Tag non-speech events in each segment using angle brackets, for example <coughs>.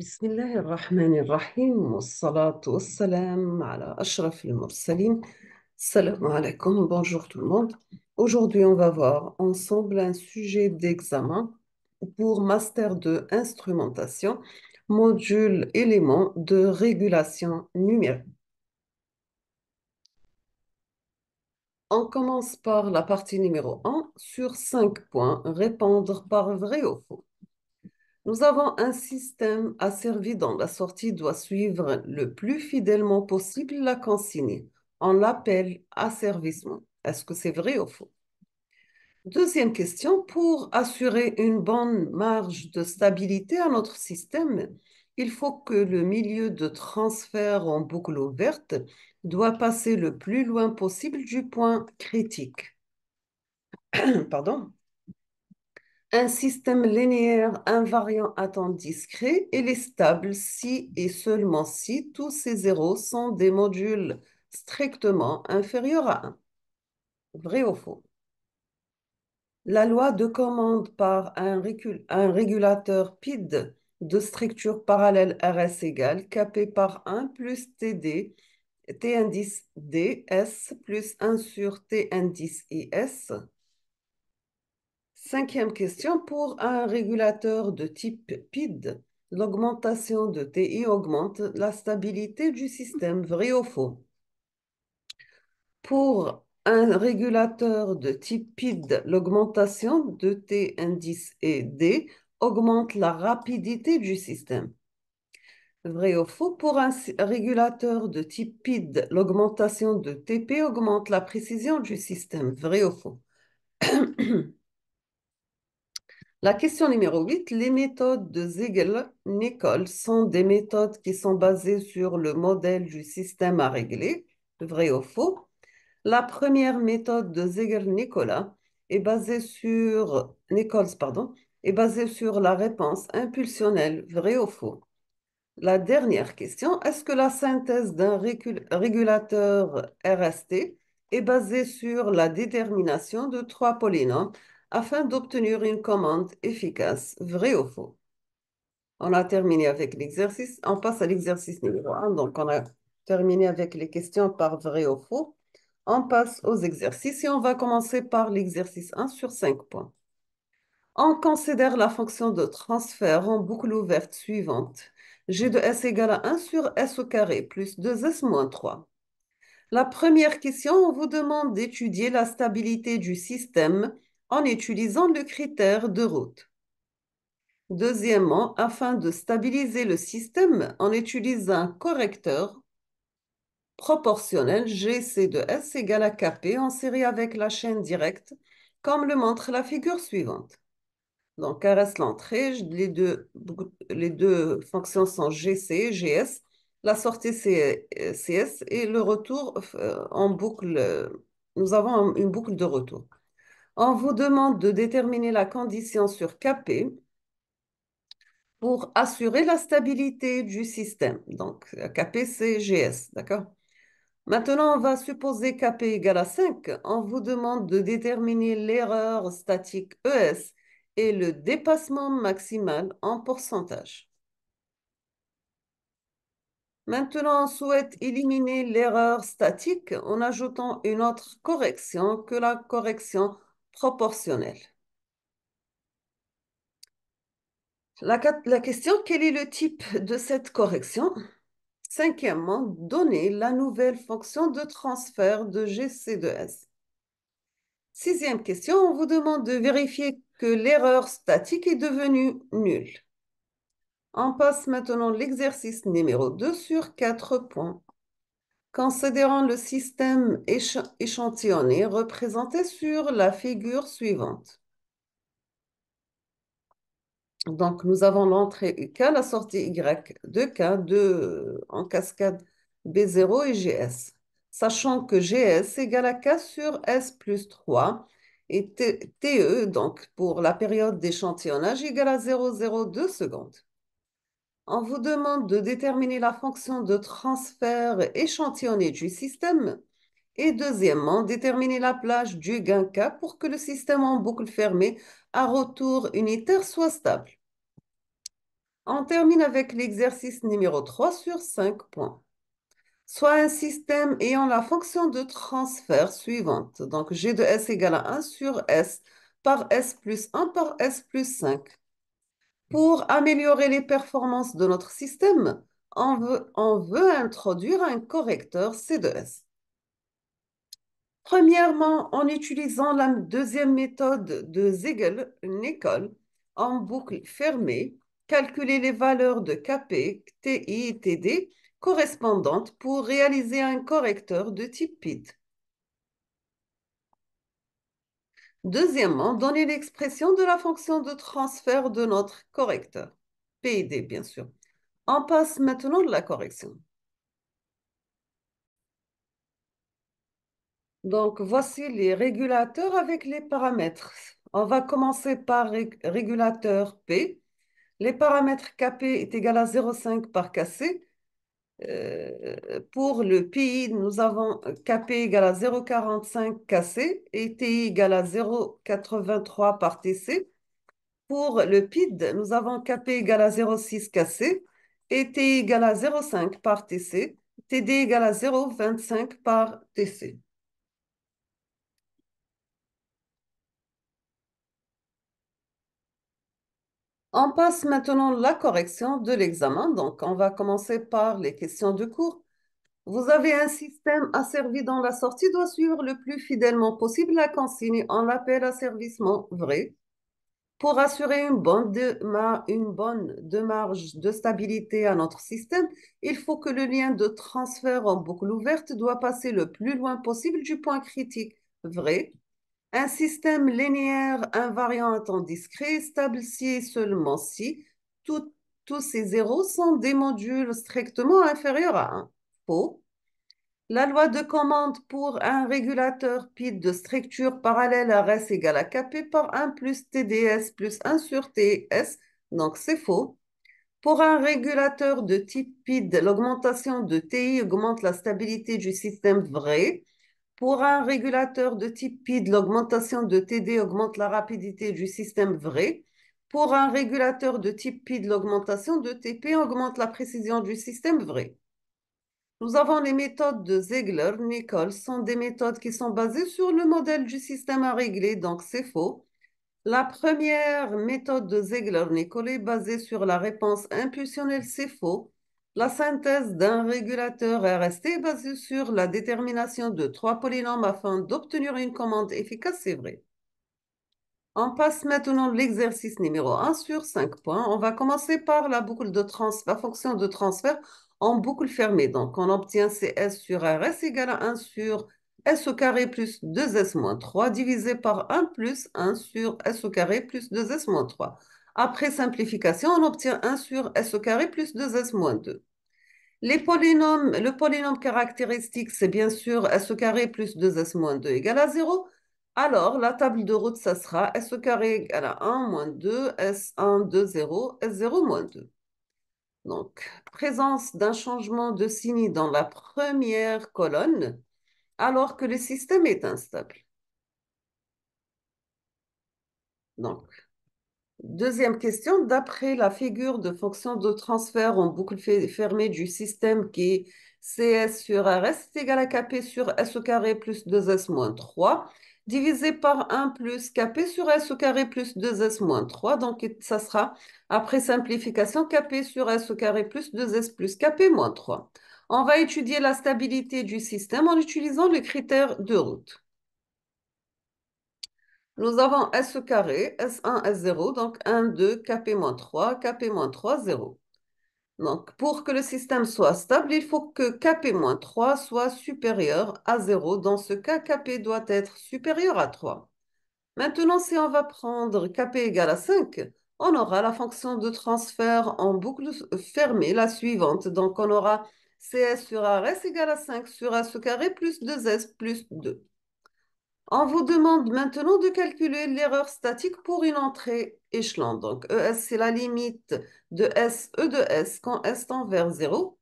بسم الله الرحمن الرحيم والصلاة والسلام على أشرف Salam alaikum, bonjour tout le monde. Aujourd'hui, on va voir ensemble un sujet d'examen pour Master de Instrumentation, module éléments de régulation numérique. On commence par la partie numéro 1 sur 5 points, répondre par vrai ou faux. Nous avons un système asservi dont la sortie doit suivre le plus fidèlement possible la consigne. On l'appelle asservissement. Est-ce que c'est vrai ou faux? Deuxième question, pour assurer une bonne marge de stabilité à notre système, il faut que le milieu de transfert en boucle ouverte doit passer le plus loin possible du point critique. <coughs> Pardon un système linéaire invariant à temps discret, il est stable si et seulement si tous ces zéros sont des modules strictement inférieurs à 1. Vrai ou faux La loi de commande par un, régulateur PID de structure parallèle RS égale KP par 1 plus TD, T indice D, S plus 1 sur T indice IS Cinquième question, pour un régulateur de type PID, l'augmentation de TI augmente la stabilité du système, vrai ou faux Pour un régulateur de type PID, l'augmentation de T indice et D augmente la rapidité du système. Vrai ou faux, pour un régulateur de type PID, l'augmentation de TP augmente la précision du système. Vrai ou faux <clears throat> La question numéro 8, les méthodes de Ziegler-Nichols sont des méthodes qui sont basées sur le modèle du système à régler, vrai ou faux. La première méthode de Ziegler-Nicolas est basée sur Nichols, pardon, est basée sur la réponse impulsionnelle, vrai ou faux. La dernière question, est-ce que la synthèse d'un régulateur RST est basée sur la détermination de trois polynômes afin d'obtenir une commande efficace, vrai ou faux. On a terminé avec l'exercice. On passe à l'exercice numéro 1. Donc, on a terminé avec les questions par vrai ou faux. On passe aux exercices et on va commencer par l'exercice 1 sur 5 points. On considère la fonction de transfert en boucle ouverte suivante. G de S égale à 1 sur S au carré plus 2S moins 3. La première question, on vous demande d'étudier la stabilité du système en utilisant le critère de route. Deuxièmement, afin de stabiliser le système on utilise un correcteur proportionnel GC de S égale à KP en série avec la chaîne directe, comme le montre la figure suivante. Donc, à l'entrée, les deux, les deux fonctions sont GC GS, la sortie c'est euh, CS et le retour euh, en boucle, euh, nous avons une boucle de retour on vous demande de déterminer la condition sur Kp pour assurer la stabilité du système. Donc, Kp, c'est GS, d'accord Maintenant, on va supposer Kp égale à 5. On vous demande de déterminer l'erreur statique ES et le dépassement maximal en pourcentage. Maintenant, on souhaite éliminer l'erreur statique en ajoutant une autre correction que la correction proportionnel. La, question, quel est le type de cette correction Cinquièmement, donner la nouvelle fonction de transfert de GC 2 S. Sixième question, on vous demande de vérifier que l'erreur statique est devenue nulle. On passe maintenant l'exercice numéro 2 sur 4 points considérant le système échantillonné représenté sur la figure suivante. Donc, nous avons l'entrée UK, la sortie Y, de k euh, en cascade B0 et GS, sachant que GS égale à K sur S plus 3 et TE, donc pour la période d'échantillonnage, égale à 0,02 secondes on vous demande de déterminer la fonction de transfert échantillonnée du système. Et deuxièmement, déterminer la plage du gain K pour que le système en boucle fermée à retour unitaire soit stable. On termine avec l'exercice numéro 3 sur 5 points. Soit un système ayant la fonction de transfert suivante, donc G de S égale à 1 sur S par S plus 1 par S plus 5. Pour améliorer les performances de notre système, on veut, introduire un correcteur C2S. Premièrement, en utilisant la deuxième méthode de ziegler une en boucle fermée, calculer les valeurs de KP, TI et TD correspondantes pour réaliser un correcteur de type PIT. Deuxièmement, donner l'expression de la fonction de transfert de notre correcteur, PID bien sûr. On passe maintenant de la correction. Donc, voici les régulateurs avec les paramètres. On va commencer par régulateur P. Les paramètres KP est égal à 0,5 par KC euh, pour le PI, nous avons KP égale à 0,45 KC et TI égale à 0,83 par TC. Pour le PID, nous avons KP égale à 0,6 KC et TI égale à 0,5 par TC, TD égale à 0,25 par TC. On passe maintenant la correction de l'examen. Donc, on va commencer par les questions de cours. Vous avez un système asservi dont la sortie doit suivre le plus fidèlement possible la consigne. On l'appelle asservissement vrai. Pour assurer une bonne, de une bonne de marge de stabilité à notre système, il faut que le lien de transfert en boucle ouverte doit passer le plus loin possible du point critique vrai un système linéaire invariant à temps discret, stable si seulement si tous ces zéros sont des modules strictement inférieurs à 1. Faux. La loi de commande pour un régulateur PID de structure parallèle à RS égale à KP par 1 plus TDS plus 1 sur TS, donc c'est faux. Pour un régulateur de type PID, l'augmentation de TI augmente la stabilité du système vrai pour un régulateur de type PID, l'augmentation de TD augmente la rapidité du système vrai. Pour un régulateur de type PID, l'augmentation de TP augmente la précision du système vrai. Nous avons les méthodes de Ziegler, Nichols, sont des méthodes qui sont basées sur le modèle du système à régler, donc c'est faux. La première méthode de Ziegler-Nichols est basée sur la réponse impulsionnelle, c'est faux. La synthèse d'un régulateur RST est basée sur la détermination de trois polynômes afin d'obtenir une commande efficace, c'est vrai. On passe maintenant l'exercice numéro 1 sur 5 points. On va commencer par la boucle de la fonction de transfert en boucle fermée. Donc, on obtient CS sur RS égale à 1 sur S au carré plus 2S moins 3 divisé par 1 plus 1 sur S au carré plus 2S moins 3. Après simplification, on obtient 1 sur S carré plus 2S moins 2. Les le polynôme caractéristique, c'est bien sûr S carré plus 2S moins 2 égale à 0. Alors, la table de route, ça sera S égale à 1 moins 2, S1, 2, 0, S0 moins 2. Donc, présence d'un changement de signe dans la première colonne, alors que le système est instable. Donc, Deuxième question, d'après la figure de fonction de transfert en boucle fermée du système qui est CS sur RS est égal à KP sur S plus 2S moins 3, divisé par 1 plus KP sur S plus 2S moins 3. Donc, ça sera, après simplification, KP sur S plus 2S plus KP moins 3. On va étudier la stabilité du système en utilisant le critère de route. Nous avons S carré, S1, S0, donc 1, 2, Kp-3, Kp-3, 0. Donc, pour que le système soit stable, il faut que Kp-3 soit supérieur à 0. Dans ce cas, Kp doit être supérieur à 3. Maintenant, si on va prendre Kp égale à 5, on aura la fonction de transfert en boucle fermée, la suivante. Donc, on aura Cs sur Rs égale à 5 sur S2 carré plus 2S plus 2. On vous demande maintenant de calculer l'erreur statique pour une entrée échelon. Donc, ES, c'est la limite de S, E de S quand S tend vers 0.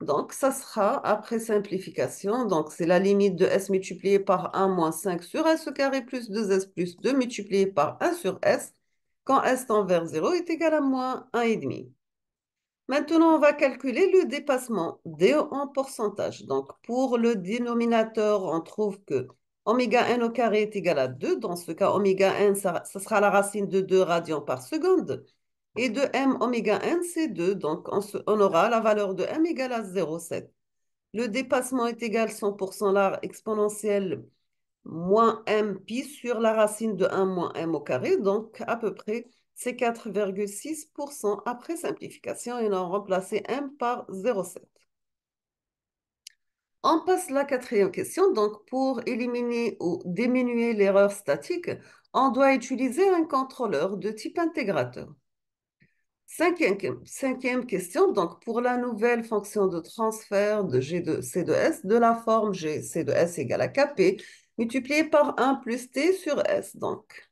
Donc, ça sera, après simplification, donc c'est la limite de S multiplié par 1 moins 5 sur S carré plus 2S plus 2 multiplié par 1 sur S quand S tend vers 0 est égal à moins 1,5. Maintenant, on va calculer le dépassement D en pourcentage. Donc, pour le dénominateur, on trouve que Oméga n au carré est égal à 2. Dans ce cas, oméga n, ça, sera la racine de 2 radians par seconde. Et de m oméga n, c'est 2. Donc, on, aura la valeur de m égale à 0,7. Le dépassement est égal à 100% l'art exponentielle moins m pi sur la racine de 1 moins m au carré. Donc, à peu près, c'est 4,6% après simplification et on a remplacé m par 0,7. On passe la quatrième question. Donc, pour éliminer ou diminuer l'erreur statique, on doit utiliser un contrôleur de type intégrateur. Cinquième, question. Donc, pour la nouvelle fonction de transfert de G de C de S de la forme G C de S égale à KP multiplié par 1 plus T sur S. Donc,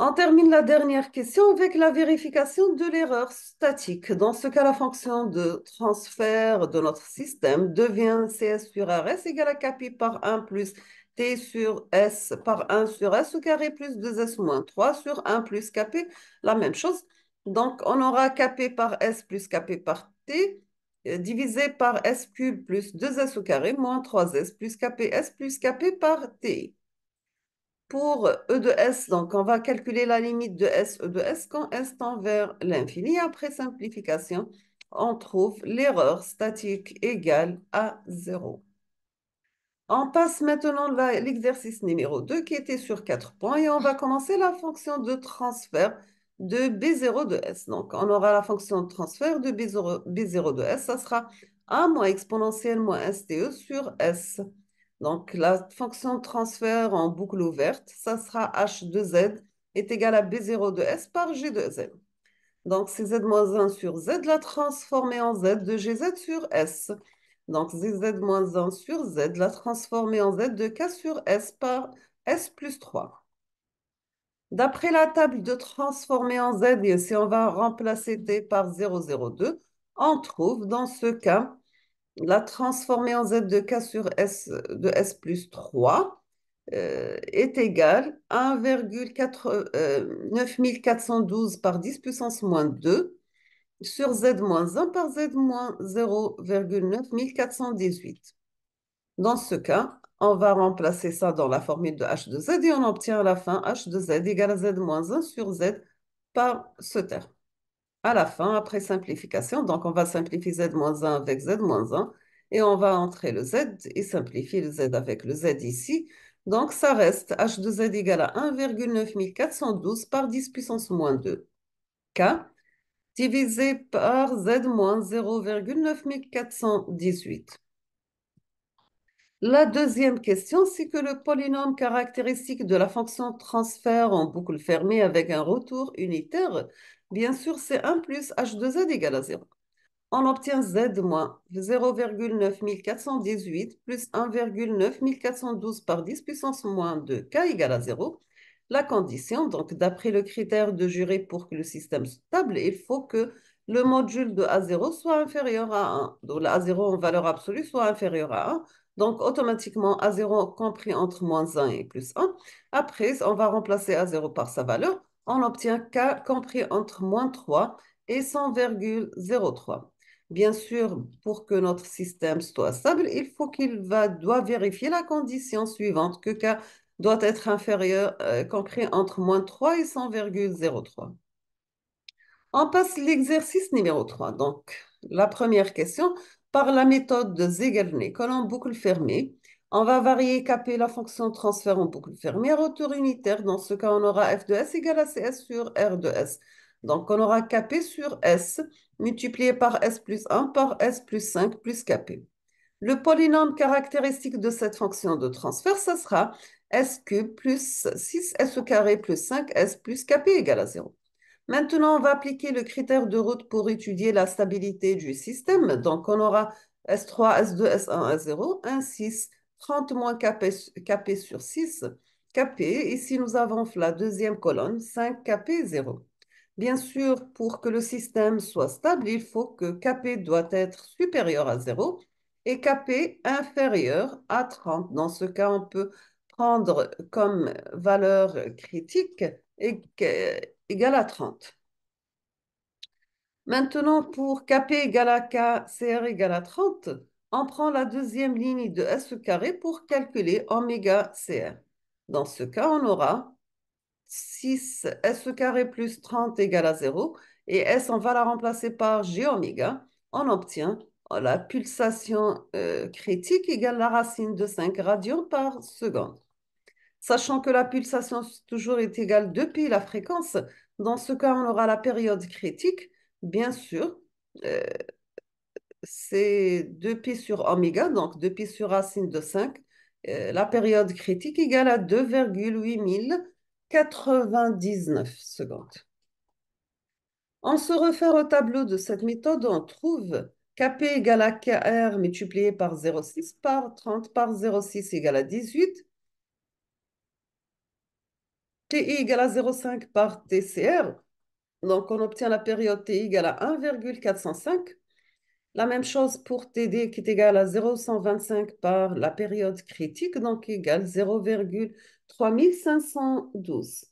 on termine la dernière question avec la vérification de l'erreur statique. Dans ce cas, la fonction de transfert de notre système devient CS sur RS égale à Kp par 1 plus T sur S par 1 sur S au carré plus 2S moins 3 sur 1 plus Kp. La même chose. Donc, on aura Kp par S plus Kp par T euh, divisé par S cube plus 2S au carré moins 3S plus Kp S plus Kp par T pour E de S, donc on va calculer la limite de S, E de S quand S tend vers l'infini. Après simplification, on trouve l'erreur statique égale à 0. On passe maintenant à l'exercice numéro 2 qui était sur 4 points et on va commencer la fonction de transfert de B0 de S. Donc, on aura la fonction de transfert de B0, de S, ça sera A moins exponentielle moins STE sur S. Donc la fonction de transfert en boucle ouverte, ça sera H2Z est égal à B0 de S par G de Z. Donc c'est Z 1 sur Z, la transformée en Z de GZ sur S. Donc Z moins 1 sur Z, la transformée en Z de K sur S par S plus 3. D'après la table de transformée en Z, si on va remplacer T par 0,02, on trouve dans ce cas la transformée en z de k sur s de s plus 3 euh, est égale à 1,9412 euh, par 10 puissance moins 2 sur z moins 1 par z moins 0,9418. Dans ce cas, on va remplacer ça dans la formule de h de z et on obtient à la fin h de z égale à z moins 1 sur z par ce terme à la fin, après simplification, donc on va simplifier z-1 avec z-1, et on va entrer le z et simplifier le z avec le z ici. Donc ça reste h de z égale à 1,9412 par 10 puissance moins 2. K divisé par z moins 0,9418. La deuxième question, c'est que le polynôme caractéristique de la fonction transfert en boucle fermée avec un retour unitaire Bien sûr, c'est 1 plus H2Z égale à 0. On obtient Z moins 0,9418 plus 1,9412 par 10 puissance moins 2 K égale à 0. La condition, donc d'après le critère de Juré pour que le système soit stable, il faut que le module de A0 soit inférieur à 1. Donc la A0 en valeur absolue soit inférieur à 1. Donc, automatiquement, A0 compris entre moins 1 et plus 1. Après, on va remplacer A0 par sa valeur on obtient K compris entre moins 3 et 100,03. Bien sûr, pour que notre système soit stable, il faut qu'il va, doit vérifier la condition suivante, que K doit être inférieur, euh, compris entre moins 3 et 100,03. On passe l'exercice numéro 3. Donc, la première question, par la méthode de ziegler, colon boucle fermée, on va varier Kp, la fonction de transfert en boucle fermée, retour unitaire. Dans ce cas, on aura f de s égale à cs sur r de s. Donc, on aura Kp sur s multiplié par s plus 1 par s plus 5 plus Kp. Le polynôme caractéristique de cette fonction de transfert, ce sera s cube plus 6s au carré plus 5s plus Kp égale à 0. Maintenant, on va appliquer le critère de route pour étudier la stabilité du système. Donc, on aura S3, S2, S1, S0, 1, 6, 30 moins Kp, sur 6, Kp, ici nous avons la deuxième colonne, 5 Kp 0. Bien sûr, pour que le système soit stable, il faut que Kp doit être supérieur à 0 et Kp inférieur à 30. Dans ce cas, on peut prendre comme valeur critique égale à 30. Maintenant, pour Kp égale à Kcr égale à 30, on prend la deuxième ligne de S carré pour calculer oméga CR. Dans ce cas, on aura 6 S carré plus 30 égale à 0 et S, on va la remplacer par G On obtient la pulsation euh, critique égale la racine de 5 radians par seconde. Sachant que la pulsation toujours est égale depuis la fréquence, dans ce cas, on aura la période critique. Bien sûr, euh, c'est 2 pi sur oméga, donc 2π sur racine de 5. Euh, la période critique égale à 2,8099 secondes. On se réfère au tableau de cette méthode, on trouve Kp égale à Kr multiplié par 0,6 par 30 par 0,6 égale à 18. Ti égale à 0,5 par TCR. Donc, on obtient la période Ti égale à 1,405. La même chose pour TD qui est égal à 0,125 par la période critique, donc égale 0,3512.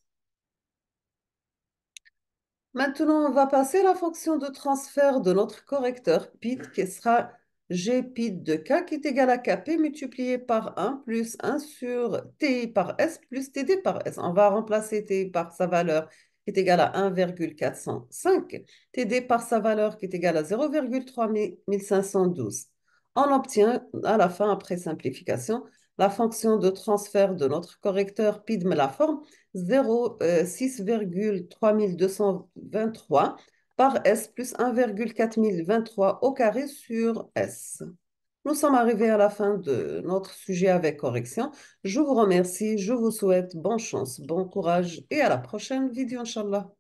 Maintenant, on va passer à la fonction de transfert de notre correcteur PIT qui sera G de K qui est égal à KP multiplié par 1 plus 1 sur TI par S plus TD par S. On va remplacer TI par sa valeur qui est égal à 1,405, TD par sa valeur qui est égale à 0,3512. On obtient à la fin, après simplification, la fonction de transfert de notre correcteur PIDM la forme 0,6,3223 par S plus 1,4023 au carré sur S. Nous sommes arrivés à la fin de notre sujet avec correction. Je vous remercie, je vous souhaite bonne chance, bon courage et à la prochaine vidéo, Inch'Allah.